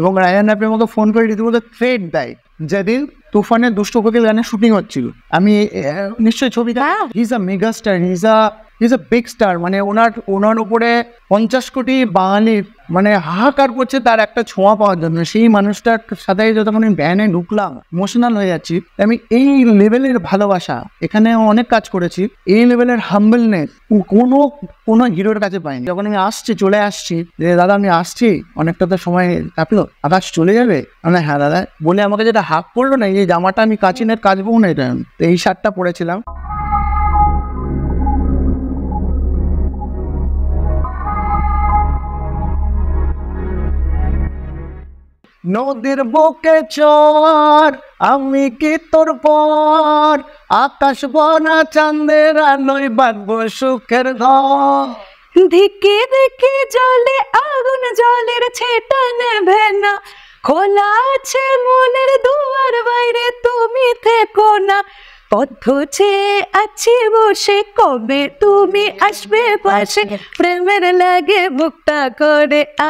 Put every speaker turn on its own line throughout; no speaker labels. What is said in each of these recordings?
এবং রায়ান অ্যাপের মতো ফোন করে রীতিমতো থ্রেড দেয় যেদিন তুফানের দুষ্ট কোকিল গানের শুটিং হচ্ছিল আমি নিশ্চয়ই ছবিটা he's a mega star he's a is a big star মানে ওনার ওনার উপরে পঞ্চাশ কোটি বাঙালির মানে হাহাকার করছে তার একটা ছোঁয়া পাওয়ার জন্য সেই মানুষটার সাথে যতক্ষণ আমি ব্যানে ঢুকলাম ইমোশনাল হয়ে যাচ্ছি আমি এই লেভেলের ভালোবাসা এখানে অনেক কাজ করেছি এই লেভেলের হাম্বলনেস কোনো কোনো হিরোর কাছে পাইনি যখন আমি আসছি চলে আসছি যে দাদা আমি আসছি অনেকটা তো সময় কাটলো আকাশ চলে যাবে মানে হ্যাঁ দাদা বলে আমাকে যেটা হাক করলো না এই জামাটা আমি কাচিনের কাচবো না এটা তো এই শার্টটা পরেছিলাম নদীর বুকে চর আমি কি তোর পর
আকাশ বনা চান্দের আলোয় বাঁধবো সুখের ঘর ধিকে ধিকে জলে আগুন জলের ছেটা নেবে না খোলা আছে মনের দুয়ার বাইরে তুমি থেকো না পথছে আছি বসে কবে তুমি আসবে পাশে প্রেমের লাগে মুক্তা করে আ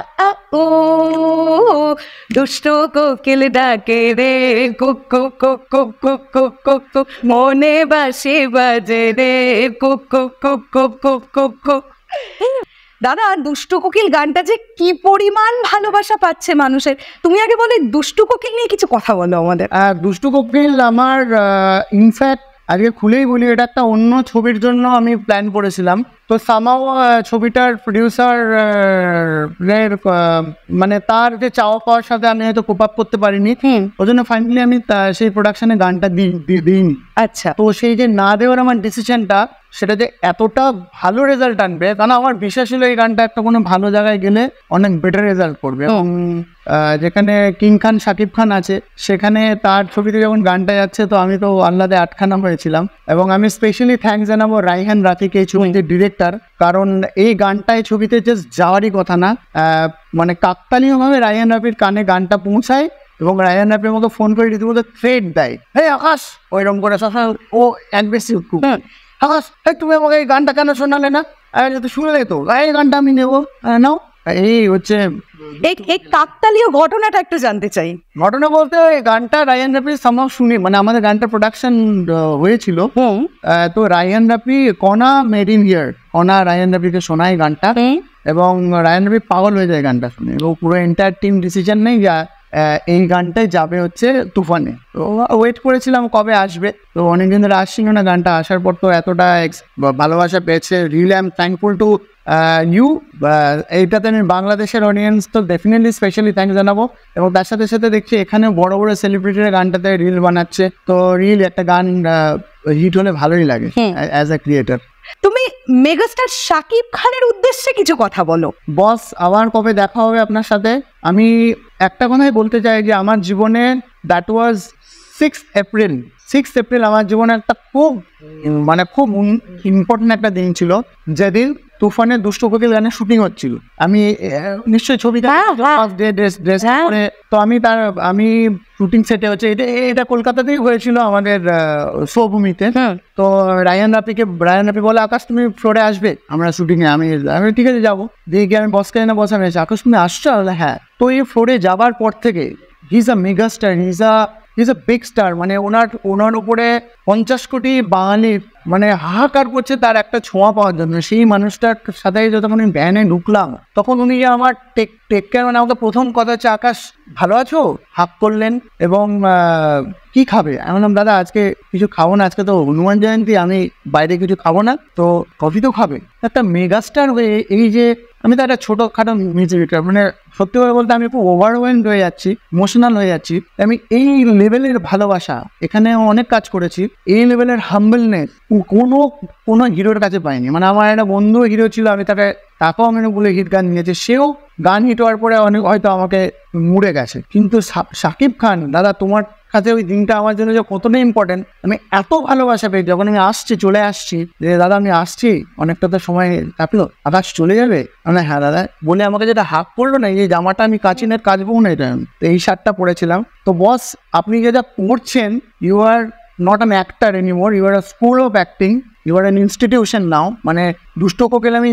ও দুষ্ট কোকিল ডাকে রে কুক কুক কুক কুক কুক কুক মনে বাসে বাজে রে কুক কুক কুক কুক কুক কুক কুক দাদা দুষ্টু কোকিল গানটা যে কি পরিমাণ ভালোবাসা পাচ্ছে মানুষের তুমি আগে বলে দুষ্টু কোকিল নিয়ে কিছু কথা বলো আমাদের দুষ্টু কোকিল আমার
ইনফ্যাক্ট আজকে খুলেই বলি এটা একটা অন্য ছবির জন্য আমি প্ল্যান করেছিলাম তো সামাও ছবিটার প্রডিউসার মানে তার যে চাওয়া পাওয়ার সাথে আমি হয়তো কোপ আপ করতে পারিনি ওই জন্য ফাইনালি আমি সেই প্রোডাকশনে গানটা দিই দিইনি আচ্ছা তো সেই যে না দেওয়ার আমার ডিসিশনটা সেটা যে এতটা ভালো রেজাল্ট আনবে কারণ আমার বিশ্বাস ছিল এই গানটা একটা কোনো ভালো জায়গায় গেলে অনেক বেটার রেজাল্ট করবে এবং যেখানে কিং খান শাকিব খান আছে সেখানে তার ছবিতে যখন গানটা যাচ্ছে তো আমি তো আল্লাদে আটখানা হয়েছিলাম এবং আমি স্পেশালি থ্যাংকস জানাবো রাইহান রাতিকে এই ছবিতে ডিরেক্টর কারণ এই গানটায় ছবিতে জাস্ট যাওয়ারই কথা না মানে কাকতালীয়ভাবে রাইহান রাফির কানে গানটা পৌঁছায় এবং রায়ান আপনি আমাকে ফোন করে রীতিমতো থ্রেড দেয় হ্যাঁ আকাশ ওইরকম করে ও অ্যাগ্রেসিভ খুব আকাশ তুমি আমাকে এই গানটা কেন শোনালে না যদি শুনলে তো এই গানটা আমি নেবো নাও এই হচ্ছে এই কাকতালীয়
ঘটনাটা একটু জানতে চাই
ঘটনা বলতে ওই গানটা রায়ান রাপি সামাও শুনে মানে আমাদের গানটা প্রোডাকশন হয়েছিল হুম তো Rayan Rapi Kona made in here Kona Rayan রাপিকে শোনায় গানটা এবং রায়ান রাপি পাগল হয়ে যায় গানটা শুনে এবং পুরো এন্টার টিম ডিসিশন নেই যায় এই গানটাই যাবে হচ্ছে তুফানে তো ওয়েট করেছিলাম কবে আসবে তো অনেকদিন ধরে আসছিল না গানটা আসার পর তো এতটা ভালোবাসা পেয়েছে real am thankful to you এইটাতে আমি বাংলাদেশের অডিয়েন্স তো ডেফিনেটলি স্পেশালি থ্যাংক জানাবো এবং তার সাথে সাথে দেখছি এখানে বড় বড় সেলিব্রিটিরা গানটাতে রিল বানাচ্ছে তো রিল একটা গান হিট হলে ভালোই লাগে অ্যাজ এ ক্রিয়েটার
তুমি মেগাস্টার শাকিব
খানের উদ্দেশ্যে কিছু কথা বলো বস আবার কবে দেখা হবে আপনার সাথে আমি একটা কথাই বলতে চাই যে আমার জীবনে that was six April six April আমার জীবনে একটা খুব মানে খুব ইম্পর্টেন্ট একটা দিন ছিল যেদিন তুফানের দুষ্ট কোকিল গানের শুটিং হচ্ছিল আমি নিশ্চয়ই ছবি ড্রেস হ্যাঁ, হ্যাঁ। হ্যাঁ। ড্রেস তো আমি তার আমি শুটিং সেটে হচ্ছে এটা এটা কলকাতাতেই হয়েছিল আমাদের শোভূমিতে তো রায়ান রাপিকে রায়ান রাপি বলে আকাশ তুমি ফ্লোরে আসবে আমরা শুটিংয়ে আমি আমি ঠিক আছে যাবো দিয়ে গিয়ে আমি বসকে না বসে আমি আকাশ তুমি আসছো হ্যাঁ তো এই ফ্লোরে যাবার পর থেকে he's a mega star he's a he's a big star মানে ওনার ওনার উপরে পঞ্চাশ কোটি বাঙালির মানে হাহাকার করছে তার একটা ছোঁয়া পাওয়ার জন্য সেই মানুষটার সাথে যতক্ষণ আমি ভ্যানে ঢুকলাম তখন উনি যে আমার টেক টেক কেয়ার মানে আমাকে প্রথম কথা হচ্ছে আকাশ ভালো আছো হাফ করলেন এবং কি খাবে আমি বললাম দাদা আজকে কিছু খাবো না আজকে তো হনুমান জয়ন্তী আমি বাইরে কিছু খাবো না তো কফি তো খাবে একটা মেগাস্টার হয়ে এই যে আমি তো একটা খাটো মিউজিক ভিডিও মানে সত্যি করে বলতে আমি খুব ওভারওয়েলড হয়ে যাচ্ছি ইমোশনাল হয়ে যাচ্ছি আমি এই লেভেলের ভালোবাসা এখানে অনেক কাজ করেছি এই লেভেলের হাম্বলনেস কোনো কোনো হিরোর কাছে পাইনি মানে আমার একটা বন্ধু হিরো ছিল আমি তাকে তাকেও আমি বলে হিট গান নিয়েছে সেও গান হিট হওয়ার পরে অনেক হয়তো আমাকে মুড়ে গেছে কিন্তু সাকিব খান দাদা তোমার কাছে ওই দিনটা আমার জন্য যে কতটা ইম্পর্টেন্ট আমি এত ভালোবাসা পেয়েছি যখন আমি আসছি চলে আসছি যে দাদা আমি আসছি অনেকটা তো সময় কাটলো আকাশ চলে যাবে মানে হ্যাঁ দাদা বলে আমাকে যেটা হাফ পড়লো না এই জামাটা আমি কাচিনের কাজ কাচবো না এটা তো এই শার্টটা পরেছিলাম তো বস আপনি যেটা করছেন you are not an actor anymore you are a school of acting you are an institution now মানে দুষ্ট কোকেল আমি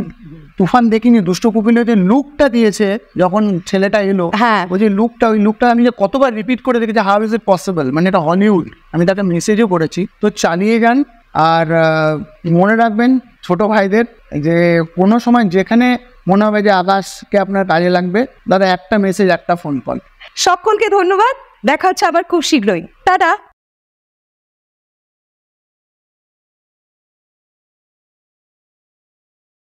তুফান দেখিনি দুষ্ট কুপিলে যে লুকটা দিয়েছে যখন ছেলেটা এলো হ্যাঁ। ওই যে লুকটা ওই লুকটা আমি যে কতবার রিপিট করে দেখেছি হাউ ইজ ইট পসিবল মানে এটা হলিউড আমি তাকে মেসেজও করেছি তো চালিয়ে যান আর মনে রাখবেন ছোট ভাইদের যে কোনো সময় যেখানে মনে হবে যে আকাশকে আপনার কাজে লাগবে দাদা একটা মেসেজ একটা ফোন কল সকলকে ধন্যবাদ দেখা হচ্ছে আবার খুব শীঘ্রই টাটা